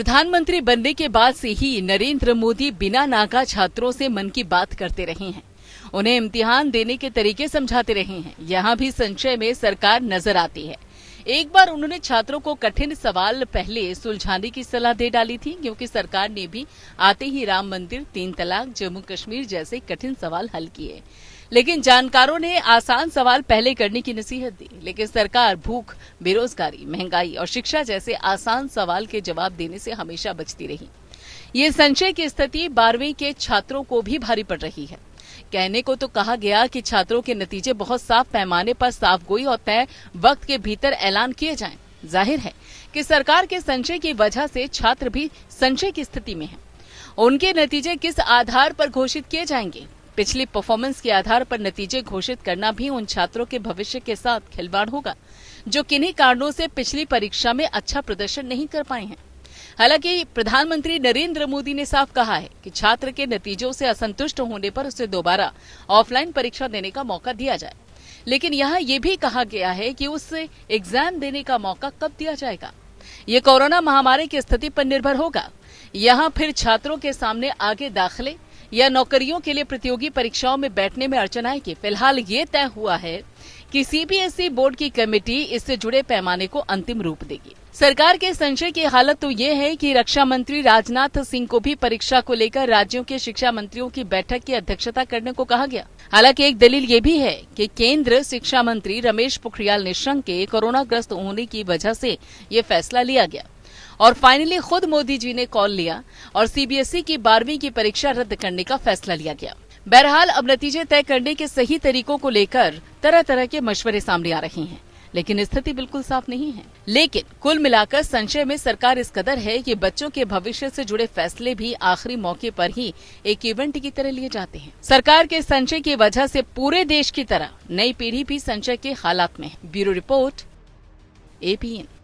प्रधानमंत्री बनने के बाद से ही नरेंद्र मोदी बिना नाका छात्रों से मन की बात करते रहे हैं उन्हें इम्तिहान देने के तरीके समझाते रहे हैं यहाँ भी संशय में सरकार नजर आती है एक बार उन्होंने छात्रों को कठिन सवाल पहले सुलझाने की सलाह दे डाली थी क्योंकि सरकार ने भी आते ही राम मंदिर तीन तलाक जम्मू कश्मीर जैसे कठिन सवाल हल किए लेकिन जानकारों ने आसान सवाल पहले करने की नसीहत दी लेकिन सरकार भूख बेरोजगारी महंगाई और शिक्षा जैसे आसान सवाल के जवाब देने से हमेशा बचती रही ये संशय की स्थिति बारहवीं के छात्रों को भी भारी पड़ रही है कहने को तो कहा गया कि छात्रों के नतीजे बहुत साफ पैमाने पर साफ गोई और तय वक्त के भीतर ऐलान किए जाए जाहिर है कि सरकार के संशय की वजह से छात्र भी संशय की स्थिति में हैं। उनके नतीजे किस आधार पर घोषित किए जाएंगे पिछली परफॉर्मेंस के आधार पर नतीजे घोषित करना भी उन छात्रों के भविष्य के साथ खिलवाड़ होगा जो किन्हीं कारणों से पिछली परीक्षा में अच्छा प्रदर्शन नहीं कर पाए हैं हालांकि प्रधानमंत्री नरेंद्र मोदी ने साफ कहा है कि छात्र के नतीजों से असंतुष्ट होने पर उसे दोबारा ऑफलाइन परीक्षा देने का मौका दिया जाए लेकिन यहाँ ये भी कहा गया है कि उससे एग्जाम देने का मौका कब दिया जाएगा ये कोरोना महामारी की स्थिति पर निर्भर होगा यहाँ फिर छात्रों के सामने आगे दाखिले या नौकरियों के लिए प्रतियोगी परीक्षाओं में बैठने में अड़चन आएगी फिलहाल ये तय हुआ है कि सीबीएसई बोर्ड की कमेटी इससे जुड़े पैमाने को अंतिम रूप देगी सरकार के संशय की हालत तो ये है कि रक्षा मंत्री राजनाथ सिंह को भी परीक्षा को लेकर राज्यों के शिक्षा मंत्रियों की बैठक की अध्यक्षता करने को कहा गया हालांकि एक दलील ये भी है कि केंद्र शिक्षा मंत्री रमेश पोखरियाल निशंक के कोरोना ग्रस्त होने की वजह से ये फैसला लिया गया और फाइनली खुद मोदी जी ने कॉल लिया और सीबीएसई की बारहवीं की परीक्षा रद्द करने का फैसला लिया गया बहरहाल अब नतीजे तय करने के सही तरीकों को लेकर तरह तरह के मशवरे सामने आ रहे हैं लेकिन स्थिति बिल्कुल साफ नहीं है लेकिन कुल मिलाकर संशय में सरकार इस कदर है कि बच्चों के भविष्य से जुड़े फैसले भी आखिरी मौके पर ही एक इवेंट की तरह लिए जाते हैं सरकार के संशय की वजह से पूरे देश की तरह नई पीढ़ी भी संशय के हालात में है ब्यूरो रिपोर्ट एपीएन